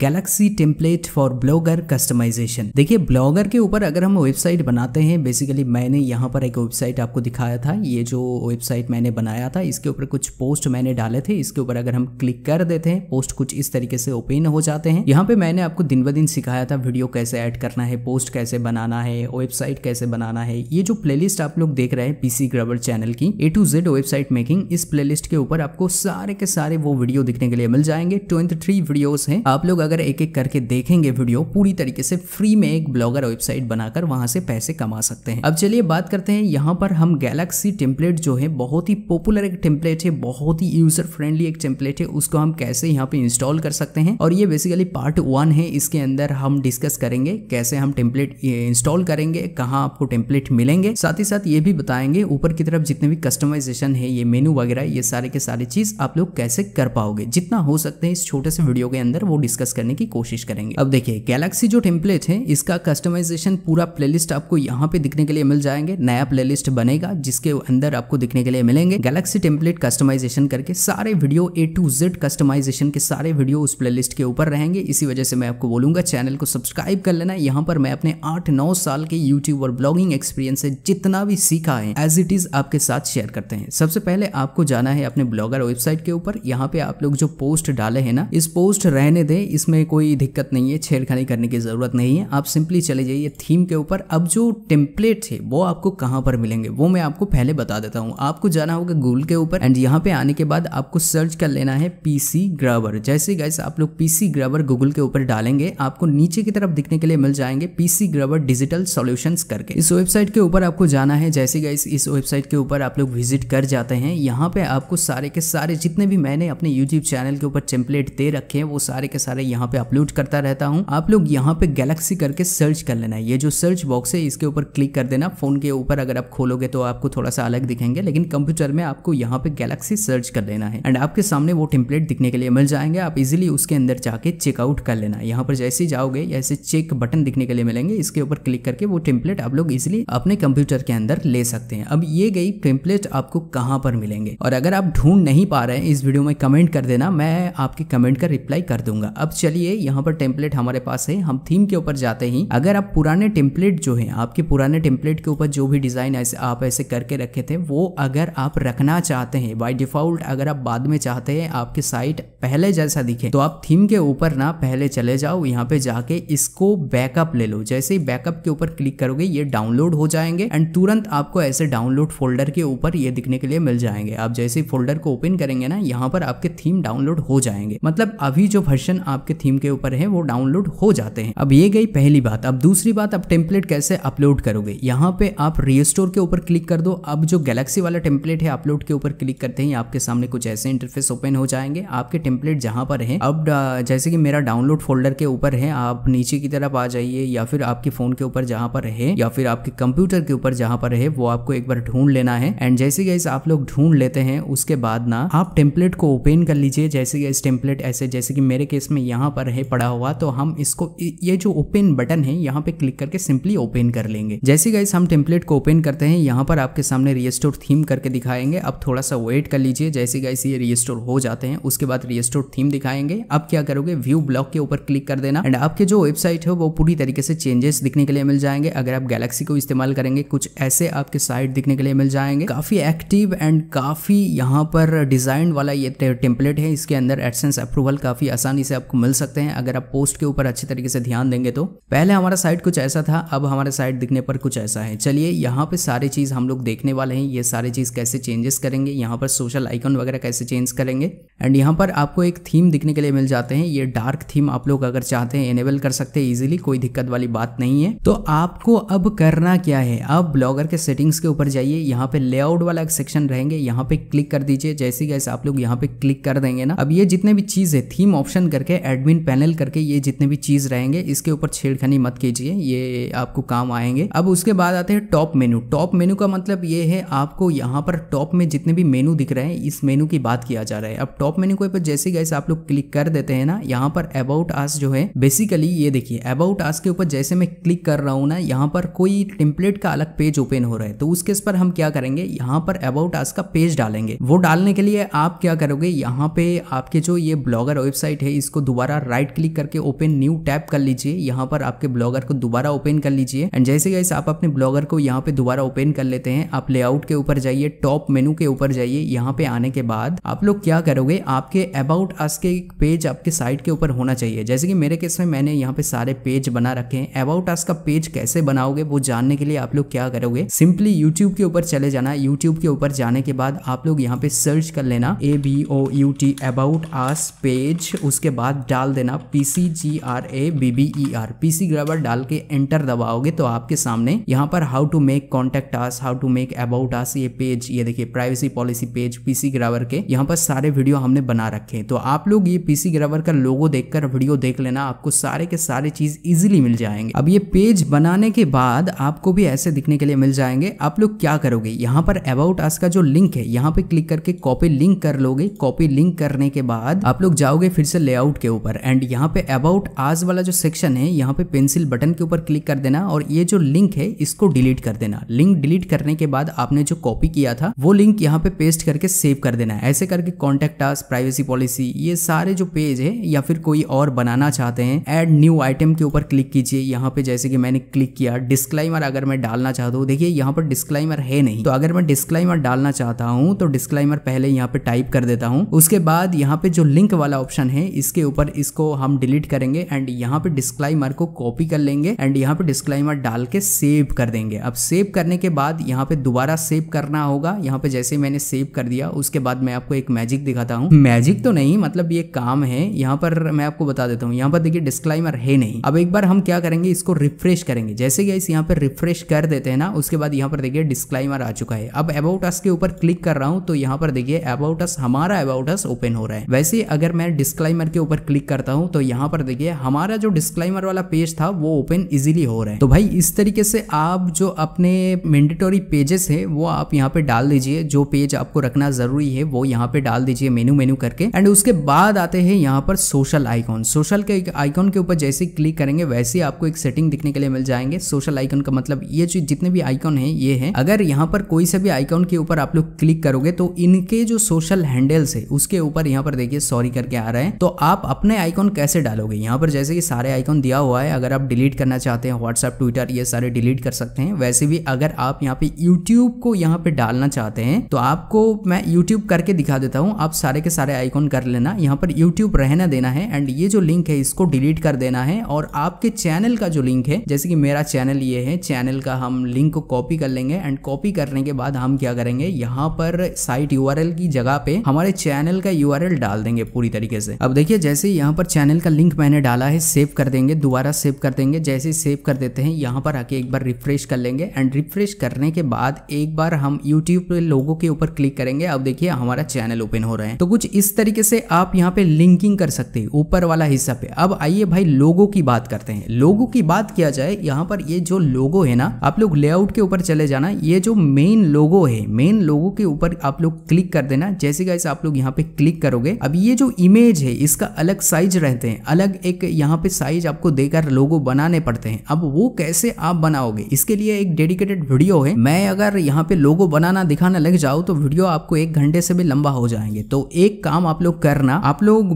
Galaxy template for blogger customization देखिए blogger के ऊपर अगर हम वेबसाइट बनाते हैं बेसिकली मैंने यहाँ पर एक वेबसाइट आपको दिखाया था ये जो वेबसाइट मैंने बनाया था इसके ऊपर कुछ पोस्ट मैंने डाले थे इसके ऊपर अगर हम क्लिक कर देते हैं पोस्ट कुछ इस तरीके से ओपन हो जाते हैं यहाँ पे मैंने आपको दिन ब दिन सिखाया था वीडियो कैसे ऐड करना है पोस्ट कैसे बनाना है वेबसाइट कैसे बनाना है ये जो प्ले आप लोग देख रहे हैं पीसी ग्रबर चैनल की A to Z website making इस लिस्ट के ऊपर आपको सारे के सारे वो वीडियो दिखने के लिए मिल जाएंगे ट्वेंटी थ्री वीडियोज हैं आप लोग अगर एक एक करके देखेंगे वीडियो पूरी तरीके से फ्री में एक ब्लॉगर वेबसाइट बनाकर वहां से पैसे कमा सकते हैं अब चलिए बात करते हैं यहाँ पर हम गैलेक्सी टेम्पलेट जो है बहुत ही पॉपुलर एक टेम्पलेट है बहुत ही यूजर फ्रेंडली एक टेम्पलेट है उसको हम कैसे यहाँ पे इंस्टॉल कर सकते हैं और ये बेसिकली पार्ट वन है इसके अंदर हम डिस्कस करेंगे कैसे हम टेम्पलेट इंस्टॉल करेंगे कहाँ आपको टेम्पलेट मिलेंगे साथ ही साथ ये भी बताएंगे ऊपर की तरफ जितने भी कस्टमाइजेशन है ये मेनू वगैरह ये सारे के सारे चीज आप लोग कैसे कर पाओगे जितना हो सकते हैं इस छोटे से वीडियो के अंदर वो डिस्कस करने की कोशिश करेंगे अब देखिए गैलेक्सी जो टेम्पलेट है इसका कस्टमाइजेशन पूरा प्लेलिस्ट आपको यहाँ पे दिखने के लिए मिल जाएंगे नया प्लेलिस्ट बनेगा जिसके अंदर आपको दिखने के लिए मिलेंगे गैलेक्सी टेम्पलेट कस्टमाइजेशन करके सारे video A to Z customization के सारे वीडियो उस प्लेलिस्ट के ऊपर रहेंगे इसी वजह से मैं आपको बोलूंगा चैनल को सब्सक्राइब कर लेना यहाँ पर मैं अपने आठ नौ साल के यूट्यूब और ब्लॉगिंग एक्सपीरियंस से जितना भी सीखा है एज इट इज आपके साथ शेयर करते हैं सबसे पहले आपको जाना है अपने ब्लॉगर वेबसाइट के ऊपर यहाँ पे आप लोग जो पोस्ट डाले हैं ना इस पोस्ट रहने दे इसमें इसमें कोई दिक्कत नहीं है छेड़खानी करने की ज़रूरत नहीं है आप सिंपली चले जाइए थीम के ऊपर अब जो टेम्पलेट है वो आपको कहाँ पर मिलेंगे वो मैं आपको पहले बता देता हूँ आपको जाना होगा गूगल के ऊपर एंड यहाँ पे आने के बाद आपको सर्च कर लेना है पीसी ग्रावर जैसे गैस आप लोग पीसी ग्रावर गूगल के ऊपर डालेंगे आपको नीचे की तरफ दिखने के लिए मिल जाएंगे पीसी ग्रावर डिजिटल सोल्यूशन करके इस वेबसाइट के ऊपर आपको जाना है जैसे गैस इस वेबसाइट के ऊपर आप लोग विजिट कर जाते हैं यहाँ पे आपको सारे के सारे जितने भी मैंने अपने यूट्यूब चैनल के ऊपर टेम्पलेट दे रखे हैं वो सारे के सारे यहाँ यहाँ पे अपलोड करता रहता हूँ आप लोग यहाँ पे गैलेक्सी करके सर्च कर लेना ये जो सर्च बॉक्स है इसके ऊपर क्लिक कर देना फोन के ऊपर अगर आप खोलोगे तो आपको थोड़ा सा अलग दिखेंगे लेकिन कंप्यूटर में आपको यहाँ पे गैलेक्सी सर्च कर लेना है एंड आपके सामने वो टेम्पलेट दिखने के लिए मिल जाएंगे आप इजिली उसके अंदर जाके चेकआउट कर लेना यहाँ पर जैसे जाओगे ऐसे चेक बटन दिखने के लिए मिलेंगे इसके ऊपर क्लिक करके वो टेम्पलेट आप लोग इजिली अपने कंप्यूटर के अंदर ले सकते हैं अब ये गई टेम्पलेट आपको कहाँ पर मिलेंगे और अगर आप ढूंढ नहीं पा रहे हैं इस वीडियो में कमेंट कर देना मैं आपके कमेंट का रिप्लाई कर दूंगा अब चलिए चलिए यहाँ पर टेम्पलेट हमारे पास है हम थीम के ऊपर जाते ही अगर आप पुराने टेम्पलेट जो है आपके पुराने टेम्पलेट के ऊपर जो भी डिजाइन ऐसे आप ऐसे करके रखे थे वो अगर आप रखना चाहते हैं बाई डिफॉल्ट अगर आप बाद में चाहते हैं आपकी साइट पहले जैसा दिखे तो आप थीम के ऊपर ना पहले चले जाओ यहाँ पे जाके इसको बैकअप ले लो जैसे ही बैकअप के ऊपर क्लिक करोगे ये डाउनलोड हो जाएंगे एंड तुरंत आपको ऐसे डाउनलोड फोल्डर के ऊपर ये दिखने के लिए मिल जाएंगे आप जैसे फोल्डर को ओपन करेंगे ना यहाँ पर आपके थीम डाउनलोड हो जाएंगे मतलब अभी जो वर्षन आपके आपके थीम के ऊपर है वो डाउनलोड हो जाते हैं अब ये गई पहली बात अब दूसरी बात आप टेम्पलेट कैसे अपलोड करोगे यहाँ पे आप रिस्टोर के ऊपर क्लिक कर दो अब जो गैलेक्सी वाला टेम्पलेट है अपलोड के ऊपर क्लिक करते हैं आपके सामने कुछ ऐसे इंटरफेस ओपन हो जाएंगे आपके टेम्पलेट जहां पर है अब जैसे कि मेरा डाउनलोड फोल्डर के ऊपर है आप नीचे की तरफ आ जाइए या फिर आपके फोन के ऊपर जहां पर है या फिर आपके कंप्यूटर के ऊपर जहां पर है वो आपको एक बार ढूंढ लेना है एंड जैसे कि आप लोग ढूंढ लेते हैं उसके बाद ना आप टेम्पलेट को ओपन कर लीजिए जैसे कि इस टेम्पलेट ऐसे जैसे कि मेरे केस में यहाँ यहाँ पर है पड़ा हुआ तो हम इसको ये जो ओपन बटन है यहाँ पे क्लिक करके सिंपली ओपन कर लेंगे जैसे गाइस हम टेम्पलेट को ओपन करते हैं यहाँ पर आपके सामने रिस्टोर थीम करके दिखाएंगे अब थोड़ा सा वेट कर लीजिए जैसे गाइस ये रिस्टोर हो जाते हैं उसके बाद रिस्टोर थीम दिखाएंगे अब क्या करोगे व्यू ब्लॉक के ऊपर क्लिक कर देना एंड आपके जो वेबसाइट है वो पूरी तरीके से चेंजेस दिखने के लिए मिल जाएंगे अगर आप गैलेक्सी को इस्तेमाल करेंगे कुछ ऐसे आपके साइट दिखने के लिए मिल जाएंगे काफी एक्टिव एंड काफी यहाँ पर डिजाइन वाला ये टेम्पलेट है इसके अंदर एडसेंस अप्रूवल काफी आसानी से आपको मिल मिल सकते हैं अगर आप पोस्ट के ऊपर अच्छे तरीके से ध्यान देंगे तो पहले हमारा साइट कुछ ऐसा था अब हमारा साइट दिखने पर कुछ ऐसा है चलिए यहाँ पे सारी चीज़ हम लोग देखने वाले हैं ये सारी चीज़ कैसे चेंजेस करेंगे यहाँ पर सोशल आइकन वगैरह कैसे चेंज करेंगे एंड यहाँ पर आपको एक थीम दिखने के लिए मिल जाते हैं ये डार्क थीम आप लोग अगर चाहते हैं एनेबल कर सकते हैं इजिली कोई दिक्कत वाली बात नहीं है तो आपको अब करना क्या है अब ब्लॉगर के सेटिंग्स के ऊपर जाइए यहाँ पे लेआउट वाला एक सेक्शन रहेंगे यहाँ पे क्लिक कर दीजिए जैसे जैसे आप लोग यहाँ पे क्लिक कर देंगे ना अब ये जितने भी चीज़ है थीम ऑप्शन करके एड एडमिन पैनल करके ये जितने भी चीज़ रहेंगे इसके ऊपर छेड़खानी मत कीजिए ये आपको काम आएंगे अब उसके बाद आते हैं टॉप मेनू टॉप मेनू का मतलब ये है आपको यहाँ पर टॉप में जितने भी मेनू दिख रहे हैं इस मेनू की बात किया जा रहा है अब टॉप मेनू के ऊपर जैसे गैस आप लोग क्लिक कर देते हैं ना यहाँ पर अबाउट आस जो है बेसिकली ये देखिए अबाउट आस के ऊपर जैसे मैं क्लिक कर रहा हूँ ना यहाँ पर कोई टेम्पलेट का अलग पेज ओपन हो रहा है तो उसके पर हम क्या करेंगे यहाँ पर अबाउट आस का पेज डालेंगे वो डालने के लिए आप क्या करोगे यहाँ पे आपके जो ये ब्लॉगर वेबसाइट है इसको दोबारा दोबारा राइट क्लिक करके ओपन न्यू टैप कर लीजिए यहाँ पर आपके ब्लॉगर को दोबारा ओपन कर लीजिए एंड जैसे जैसे आप अपने ब्लॉगर को यहाँ पे दोबारा ओपन कर लेते हैं आप लेआउट के ऊपर जाइए टॉप मेनू के ऊपर जाइए यहाँ पे आने के बाद आप लोग क्या करोगे आपके अबाउट अस के एक पेज आपके साइट के ऊपर होना चाहिए जैसे कि मेरे केस में मैंने यहाँ पे सारे पेज बना रखे हैं अबाउट अस का पेज कैसे बनाओगे वो जानने के लिए आप लोग क्या करोगे सिंपली यूट्यूब के ऊपर चले जाना यूट्यूब के ऊपर जाने के बाद आप लोग यहाँ पे सर्च कर लेना A B O U T about us page उसके बाद डाल देना P C G R A B B E R P C grabber डाल के एंटर दबाओगे तो आपके सामने यहाँ पर how to make contact us how to make about us ये पेज ये देखिए privacy policy page PC grabber के यहाँ पर सारे वीडियो हमने बना रखे हैं तो आप लोग ये पीसी ग्रावर का लोगो देखकर वीडियो देख लेना आपको सारे के सारे चीज इजिली मिल जाएंगे अब ये पेज बनाने के बाद आपको भी ऐसे दिखने के लिए मिल जाएंगे आप लोग क्या करोगे यहाँ पर अबाउट आस का जो लिंक है यहाँ पे क्लिक करके कॉपी लिंक कर लोगे कॉपी लिंक करने के बाद आप लोग जाओगे फिर से लेआउट के ऊपर ऊपर एंड यहाँ पे अबाउट आज वाला जो सेक्शन है यहाँ पे पेंसिल बटन के ऊपर क्लिक कर देना और ये जो लिंक है इसको डिलीट कर देना लिंक डिलीट करने के बाद आपने जो कॉपी किया था वो लिंक यहाँ पे पेस्ट करके सेव कर देना ऐसे करके कॉन्टेक्ट आस प्राइवेसी पॉलिसी ये सारे जो पेज है या फिर कोई और बनाना चाहते हैं एड न्यू आइटम के ऊपर क्लिक कीजिए यहाँ पे जैसे कि मैंने क्लिक किया डिस्क्लाइमर अगर मैं डालना चाहता हूँ देखिए यहाँ पर डिस्क्लाइमर है नहीं तो अगर मैं डिस्क्लाइमर डालना चाहता हूँ तो डिस्क्लाइमर पहले यहाँ पे टाइप कर देता हूँ उसके बाद यहाँ पे जो लिंक वाला ऑप्शन है इसके ऊपर इसको हम डिलीट करेंगे एंड यहाँ पे डिस्क्लाइमर को कॉपी कर लेंगे एंड यहाँ पे डिस्क्लाइमर डाल के सेव कर देंगे अब सेव करने के बाद यहाँ पे दोबारा सेव करना होगा यहाँ पे जैसे मैंने सेव कर दिया उसके बाद मैं आपको एक मैजिक दिखाता हूँ मैजिक तो नहीं मतलब ये काम है यहाँ पर मैं आपको बता देता हूँ यहाँ पर देखिए डिस्क्लाइमर है नहीं अब एक बार हम क्या करेंगे इसको रिफ्रेश करेंगे जैसे कि यहाँ पर रिफ्रेश कर देते हैं ना उसके बाद यहाँ पर देखिए डिस्क्लाइमर आ चुका है अब अबाउट अस के ऊपर क्लिक कर रहा हूँ तो यहाँ पर देखिए अबाउट अस हमारा अबाउट अस ओपन हो रहा है वैसे अगर मैं डिस्क्लाइमर के ऊपर क्लिक क्लिक करता हूँ तो यहाँ पर देखिए हमारा जो डिस्क्लाइमर वाला पेज था वो ओपन इजीली हो रहा है तो भाई इस तरीके से आप जो अपने मैंडेटोरी पेजेस है वो आप यहाँ पे डाल दीजिए जो पेज आपको रखना जरूरी है वो यहाँ पे डाल दीजिए मेनू मेनू करके एंड उसके बाद आते हैं यहाँ पर सोशल आइकॉन सोशल के आइकॉन के ऊपर जैसे क्लिक करेंगे वैसे ही आपको एक सेटिंग दिखने के लिए मिल जाएंगे सोशल आइकॉन का मतलब ये चीज जितने भी आइकॉन है ये है अगर यहाँ पर कोई से भी आइकॉन के ऊपर आप लोग क्लिक करोगे तो इनके जो सोशल हैंडल्स है उसके ऊपर यहाँ पर देखिए सॉरी करके आ रहा है तो आप अपने अपने आइकॉन कैसे डालोगे यहाँ पर जैसे कि सारे आइकॉन दिया हुआ है अगर आप डिलीट करना चाहते हैं व्हाट्सअप ट्विटर ये सारे डिलीट कर सकते हैं वैसे भी अगर आप यहाँ पे यूट्यूब को यहाँ पे डालना चाहते हैं तो आपको मैं यूट्यूब करके दिखा देता हूँ आप सारे के सारे आइकॉन कर लेना यहाँ पर यूट्यूब रहना देना है एंड ये जो लिंक है इसको डिलीट कर देना है और आपके चैनल का जो लिंक है जैसे कि मेरा चैनल ये है चैनल का हम लिंक को कॉपी कर लेंगे एंड कॉपी करने के बाद हम क्या करेंगे यहाँ पर साइट यू की जगह पे हमारे चैनल का यू डाल देंगे पूरी तरीके से अब देखिए जैसे ही यहाँ पर चैनल का लिंक मैंने डाला है सेव कर देंगे दोबारा सेव कर देंगे जैसे सेव कर देते हैं यहाँ पर आके एक बार रिफ्रेश कर लेंगे एंड रिफ्रेश करने के बाद एक बार हम यूट्यूब पे लोगों के ऊपर क्लिक करेंगे अब देखिए हमारा चैनल ओपन हो रहा है तो कुछ इस तरीके से आप यहाँ पे लिंकिंग कर सकते हैं ऊपर वाला हिस्सा पे अब आइए भाई लोगों की बात करते हैं लोगों की बात किया जाए यहाँ पर ये जो लोगो है ना आप लोग लेआउट के ऊपर चले जाना ये जो मेन लोगो है मेन लोगो के ऊपर आप लोग क्लिक कर देना जैसे गाइस आप लोग यहाँ पे क्लिक करोगे अब ये जो इमेज है इसका अलग साइज रहते हैं अलग एक यहाँ पे साइज आपको देकर लोगो बनाने पड़ते हैं अब वो कैसे आप बनाओगे इसके लिए एक डेडिकेटेड वीडियो है मैं अगर यहाँ पे लोगो बनाना दिखाने लग जाऊँ तो वीडियो आपको एक घंटे से भी लंबा हो जाएंगे तो एक काम आप लोग करना आप लोग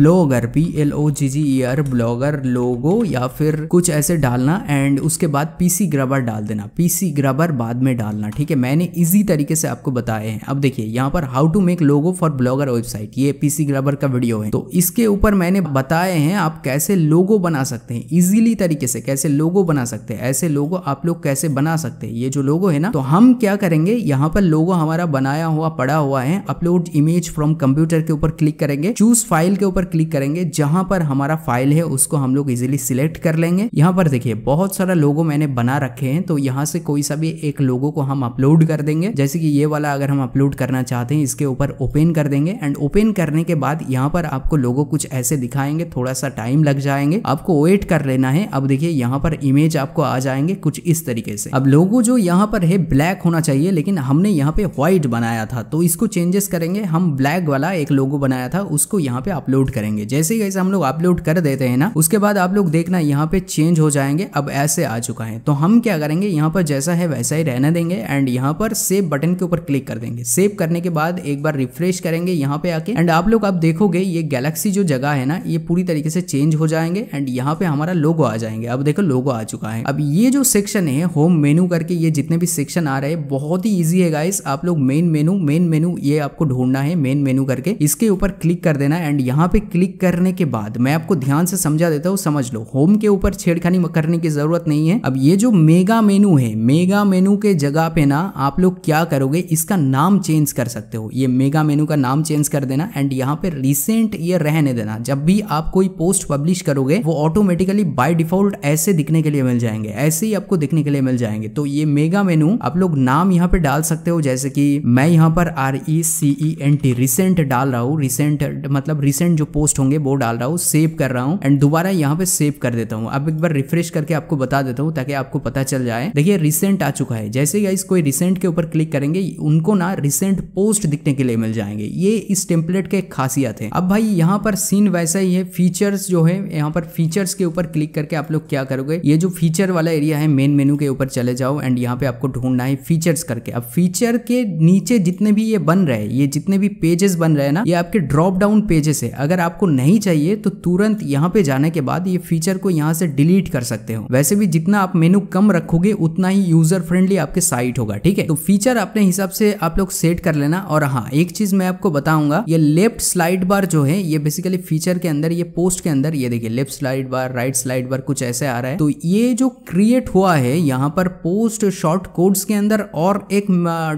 blogger B L O G G R blogger logo या फिर कुछ ऐसे डालना एंड उसके बाद पीसी ग्रबर डाल देना पीसी ग्रबर बाद में डालना ठीक है मैंने इजी तरीके से आपको बताए हैं अब देखिए यहाँ पर how to make logo for blogger website ये पीसी ग्रबर का वीडियो है तो इसके ऊपर ऊपर मैंने बताए हैं आप कैसे लोगो बना सकते हैं इजीली तरीके से कैसे लोगो बना सकते हैं ऐसे लोगो आप लोग कैसे बना सकते हैं ये जो लोगो है ना तो हम क्या करेंगे यहाँ पर लोगो हमारा बनाया हुआ पड़ा हुआ है अपलोड इमेज फ्रॉम कंप्यूटर के ऊपर क्लिक करेंगे चूज फाइल के ऊपर क्लिक करेंगे जहां पर हमारा फाइल है उसको हम लोग इजिली सिलेक्ट कर लेंगे यहाँ पर देखिए बहुत सारा लोगो मैंने बना रखे हैं तो यहाँ से कोई सा भी एक लोगो को हम अपलोड कर देंगे जैसे कि ये वाला अगर हम अपलोड करना चाहते हैं इसके ऊपर ओपन कर देंगे एंड ओपन करने के बाद यहाँ पर आपको लोगो कुछ ऐसे दिखाएंगे थोड़ा सा टाइम लग जाएंगे आपको वेट कर लेना है अब देखिए यहाँ पर इमेज आपको आ जाएंगे कुछ इस तरीके से अब लोगो जो यहाँ पर है ब्लैक होना चाहिए लेकिन हमने यहाँ पे व्हाइट बनाया था तो इसको चेंजेस करेंगे हम ब्लैक वाला एक लोगो बनाया था उसको यहाँ पे अपलोड करेंगे जैसे ही हम लोग अपलोड कर देते हैं ना उसके बाद आप लोग देखना यहाँ पे चेंज हो जाएंगे अब ऐसे आ चुका है तो हम क्या करेंगे यहाँ पर जैसा है वैसा ही रहने देंगे एंड यहाँ पर सेव बटन के ऊपर क्लिक कर देंगे सेव करने के बाद एक बार रिफ्रेश करेंगे यहाँ पे आके एंड आप लोग आप देखोगे ये गैलेक्सी जो जगह जगह है ना ये पूरी तरीके से चेंज हो जाएंगे एंड यहाँ पे हमारा लोगो आ जाएंगे अब देखो लोगो आ चुका है अब ये जो सेक्शन है होम मेनू करके ये जितने भी सेक्शन आ रहे हैं बहुत ही ईजी है गाइस आप लोग मेन मेनू मेन मेनू ये आपको ढूंढना है मेन मेनू करके इसके ऊपर क्लिक कर देना एंड यहाँ पे क्लिक करने के बाद मैं आपको ध्यान से समझा देता हूँ समझ लो होम के ऊपर छेड़खानी करने की जरूरत नहीं है अब ये जो मेगा मेनू है मेगा मेनू के जगह पे ना आप लोग क्या करोगे इसका नाम चेंज कर सकते हो ये मेगा मेनू का नाम चेंज कर देना एंड यहाँ पे रिसेंट ये रहने देना देखना जब भी आप कोई पोस्ट पब्लिश करोगे वो ऑटोमेटिकली बाय डिफॉल्ट ऐसे दिखने के लिए मिल जाएंगे ऐसे ही आपको दिखने के लिए मिल जाएंगे तो ये मेगा मेनू आप लोग नाम यहाँ पे डाल सकते हो जैसे कि मैं यहाँ पर R E C E N T recent डाल रहा हूँ रिसेंट मतलब रिसेंट जो पोस्ट होंगे वो डाल रहा हूँ सेव कर रहा हूँ एंड दोबारा यहाँ पे सेव कर देता हूँ अब एक बार रिफ्रेश करके आपको बता देता हूँ ताकि आपको पता चल जाए देखिए रिसेंट आ चुका है जैसे ही कोई रिसेंट के ऊपर क्लिक करेंगे उनको ना रिसेंट पोस्ट दिखने के लिए मिल जाएंगे ये इस टेम्पलेट के खासियत है अब भाई यहाँ पर सी सीन वैसा ही है फीचर्स जो है यहाँ पर फीचर्स के ऊपर क्लिक करके आप लोग क्या करोगे ये जो फीचर वाला एरिया है मेन मेनू के ऊपर चले जाओ एंड यहाँ पे आपको ढूंढना है फीचर्स करके अब फीचर के नीचे जितने भी ये बन रहे ये जितने भी पेजेस बन रहे हैं ना ये आपके ड्रॉप डाउन पेजेस है अगर आपको नहीं चाहिए तो तुरंत यहाँ पे जाने के बाद ये फीचर को यहाँ से डिलीट कर सकते हो वैसे भी जितना आप मेनू कम रखोगे उतना ही यूजर फ्रेंडली आपके साइट होगा ठीक है तो फीचर अपने हिसाब से आप लोग सेट कर लेना और हाँ एक चीज मैं आपको बताऊंगा ये लेफ्ट स्लाइड बार जो है ये बेसिकली फीचर के अंदर ये पोस्ट के अंदर ये देखिए left slide bar right slide bar कुछ ऐसे आ रहा है तो ये जो क्रिएट हुआ है यहाँ पर पोस्ट शॉर्ट कोड्स के अंदर और एक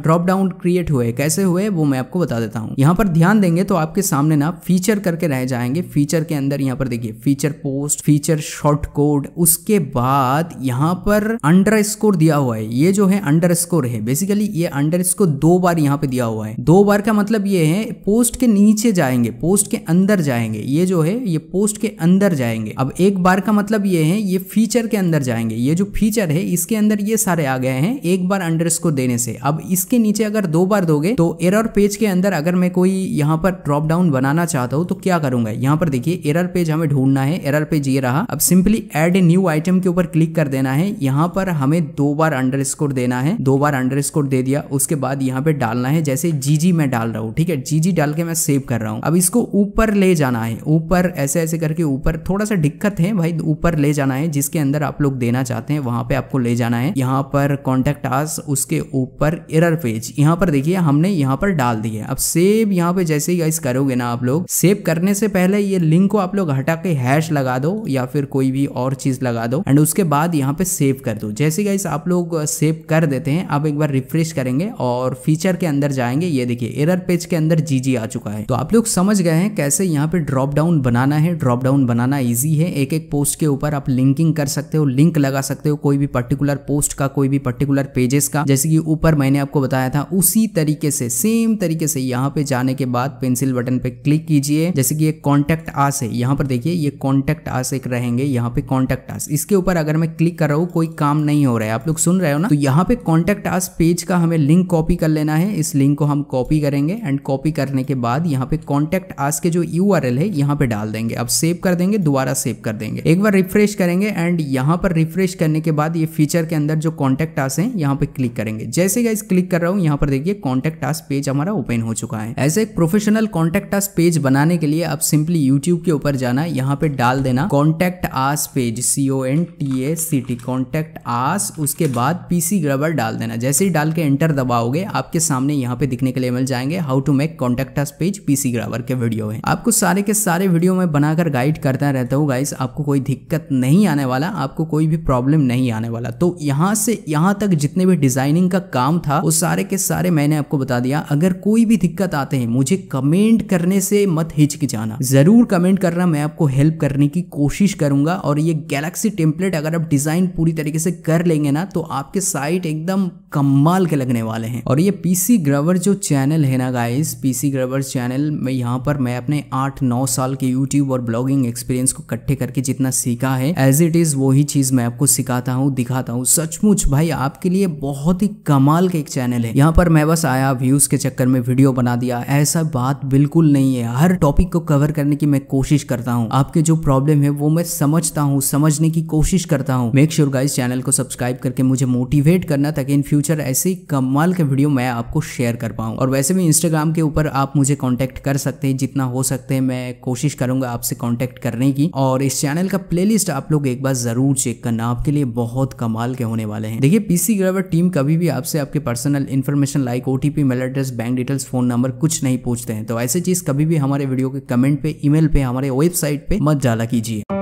ड्रॉप डाउन क्रिएट हुए कैसे हुए वो मैं आपको बता देता हूँ यहाँ पर ध्यान देंगे तो आपके सामने ना फीचर करके रह जाएंगे फीचर के अंदर यहाँ पर देखिए feature post feature short code उसके बाद यहाँ पर अंडर स्कोर दिया हुआ है ये जो है अंडर स्कोर है बेसिकली ये अंडर स्कोर दो बार यहाँ पे दिया हुआ है दो बार का मतलब ये है पोस्ट के नीचे जाएंगे पोस्ट के अंदर जाएंगे जाएंगे ये जो है ये पोस्ट के अंदर जाएंगे अब एक बार का मतलब ये है ये फीचर के अंदर जाएंगे ये जो फीचर है इसके अंदर ये सारे आ गए हैं एक बार अंडर देने से अब इसके नीचे अगर दो बार दोगे तो एरर पेज के अंदर अगर मैं कोई यहाँ पर ड्रॉप डाउन बनाना चाहता हूँ तो क्या करूंगा यहाँ पर देखिए एरर पेज हमें ढूंढना है एरर पेज ये रहा अब simply add a new item के ऊपर क्लिक कर देना है यहाँ पर हमें दो बार अंडर देना है दो बार अंडर दे दिया उसके बाद यहाँ पे डालना है जैसे जीजी मैं डाल रहा हूँ ठीक है जीजी डाल के मैं सेव कर रहा हूँ अब इसको ऊपर ले जाना है है ऊपर ऐसे ऐसे करके ऊपर थोड़ा सा दिक्कत है भाई ऊपर ले जाना है जिसके अंदर आप लोग देना चाहते हैं वहां पे आपको ले जाना है यहाँ पर कॉन्टेक्ट आस उसके ऊपर एरर पेज यहाँ पर देखिए हमने यहाँ पर डाल दिया अब सेव यहाँ पे जैसे ही करोगे ना आप लोग सेव करने से पहले ये लिंक को आप लोग हटा के हैश लगा दो या फिर कोई भी और चीज लगा दो एंड उसके बाद यहाँ पे सेव कर दो जैसे गाइस आप लोग सेव कर देते हैं आप एक बार रिफ्रेश करेंगे और फीचर के अंदर जाएंगे ये देखिए एरर पेज के अंदर जीजी आ चुका है तो आप लोग समझ गए हैं कैसे यहाँ पे ड्रॉ ड्रॉप डाउन बनाना है ड्रॉप डाउन बनाना ईजी है एक एक पोस्ट के ऊपर आप लिंकिंग कर सकते हो लिंक लगा सकते हो कोई भी पर्टिकुलर पोस्ट का कोई भी पर्टिकुलर पेजेस का जैसे कि ऊपर मैंने आपको बताया था उसी तरीके से सेम तरीके से यहाँ पे जाने के बाद पेंसिल बटन पे क्लिक कीजिए जैसे कि ये कॉन्टेक्ट आस है यहाँ पर देखिए ये कॉन्टेक्ट आस एक रहेंगे यहाँ पे कॉन्टेक्ट आस इसके ऊपर अगर मैं क्लिक कर रहा हूँ कोई काम नहीं हो रहा है आप लोग सुन रहे हो ना तो यहाँ पे कॉन्टेक्ट आस पेज का हमें लिंक कॉपी कर लेना है इस लिंक को हम कॉपी करेंगे एंड कॉपी करने के बाद यहाँ पे कॉन्टेक्ट आस के जो यू है यहाँ पे डाल देंगे अब सेव कर देंगे दोबारा सेव कर देंगे एक बार रिफ्रेश करेंगे एंड यहाँ पर रिफ्रेश करने के बाद ये फीचर के अंदर जो कॉन्टेक्ट टास्क है यहाँ पे क्लिक करेंगे जैसे गाइस क्लिक कर रहा हूँ यहाँ पर देखिए कॉन्टेक्ट टास्क पेज हमारा ओपन हो चुका है ऐसे एक प्रोफेशनल कॉन्टेक्ट टास्क पेज बनाने के लिए आप सिंपली यूट्यूब के ऊपर जाना यहाँ पे डाल देना contact us page C O N T A C T contact us उसके बाद पीसी ग्रबर डाल देना जैसे ही डाल के एंटर दबाओगे आपके सामने यहाँ पे दिखने के लिए मिल जाएंगे how to make contact us page PC grabber के वीडियो है आपको सारे के सारे वीडियो मैं बनाकर गाइड करता रहता हूँ गाइस आपको कोई दिक्कत नहीं आने वाला आपको कोई भी प्रॉब्लम नहीं आने वाला तो यहाँ से यहाँ तक जितने भी डिजाइनिंग का काम था वो सारे के सारे मैंने आपको बता दिया अगर कोई भी दिक्कत आते हैं मुझे कमेंट करने से मत हिचकिचाना जरूर कमेंट करना मैं आपको हेल्प करने की कोशिश करूंगा और ये गैलेक्सी टेम्पलेट अगर आप डिजाइन पूरी तरीके से कर लेंगे ना तो आपके साइट एकदम कमाल के लगने वाले हैं और ये पीसी ग्रवर जो चैनल है ना गाइस पीसी ग्रवर चैनल में यहाँ पर मैं अपने आठ नौ साल के यूट्यूब और ब्लॉगिंग एक्सपीरियंस को इकट्ठे करके जितना सीखा है एज इट इज वही चीज मैं आपको सिखाता हूँ दिखाता हूँ सचमुच भाई आपके लिए बहुत ही कमाल का एक चैनल है यहाँ पर मैं बस आया व्यूज के चक्कर में वीडियो बना दिया ऐसा बात बिल्कुल नहीं है हर टॉपिक को कवर करने की मैं कोशिश करता हूँ आपके जो प्रॉब्लम है वो मैं समझता हूँ समझने की कोशिश करता हूँ मेक श्योर गाइस चैनल को सब्सक्राइब करके मुझे मोटिवेट करना ताकि इन फ्यूचर ऐसे कमाल के वीडियो मैं आपको शेयर कर पाऊँ और वैसे भी इंस्टाग्राम के ऊपर आप मुझे कॉन्टेक्ट कर सकते हैं जितना हो सकते हैं मैं कोशिश करूंगा आपसे कॉन्टेक्ट करने की और इस चैनल का प्ले आप लोग एक बार जरूर चेक करना आपके लिए बहुत कमाल के होने वाले हैं देखिए पीसी ग्रावर टीम कभी भी आपसे आपके personal information like OTP mail address bank details phone number कुछ नहीं पूछते हैं तो ऐसी चीज कभी भी हमारे वीडियो के कमेंट पे ईमेल पे हमारे वेबसाइट पे मत जाला कीजिए